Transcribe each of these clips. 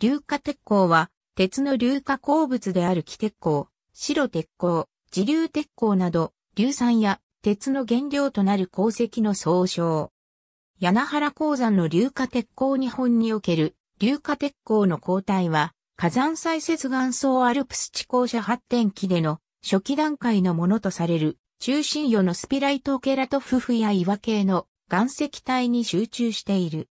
硫化鉄鋼は、鉄の硫化鉱物である気鉄鋼、白鉄鋼、自流鉄鋼など、硫酸や鉄の原料となる鉱石の総称。柳原鉱山の硫化鉄鋼日本における硫化鉄鋼の鋼体は、火山砕設。岩層アルプス地鉱舎発展期での初期段階のものとされる中心余のスピライトケラトフフや岩系の岩石帯に集中している。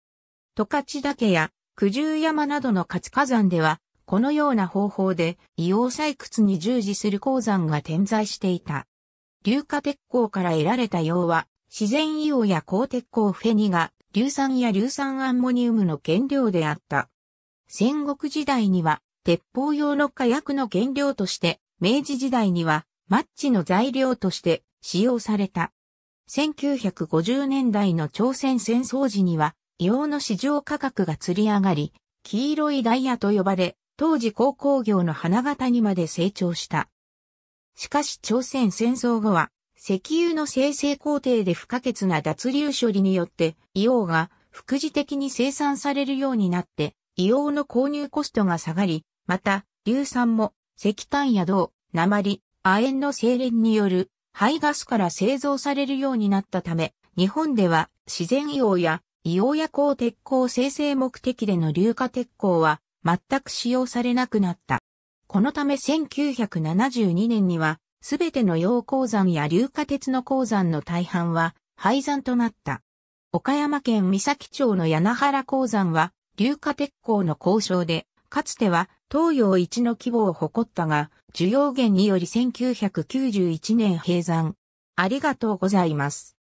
十勝岳や九十山などの活火山では、このような方法で硫黄採掘に従事する鉱山が点在していた。硫化鉄鋼から得られた硫黄は、自然硫黄や鋼鉄鋼フェニが、硫酸や硫酸アンモニウムの原料であった。戦国時代には、鉄砲用の火薬の原料として、明治時代には、マッチの材料として使用された。1950年代の朝鮮戦争時には、硫黄の市場価格が釣り上がり、黄色いダイヤと呼ばれ、当時鉱工業の花形にまで成長した。しかし朝鮮戦争後は、石油の生成工程で不可欠な脱硫処理によって、硫黄が副次的に生産されるようになって、硫黄の購入コストが下がり、また、硫酸も石炭や銅、鉛、亜鉛の精錬による排ガスから製造されるようになったため、日本では自然硫黄や硫黄や鋼鉄鋼生成目的での硫化鉄鋼は全く使用されなくなった。このため1972年には、すべての溶鉱山や硫化鉄の鉱山の大半は廃山となった。岡山県三崎町の柳原鉱山は、硫化鉄鋼の交渉で、かつては東洋一の規模を誇ったが、需要源により1991年閉山。ありがとうございます。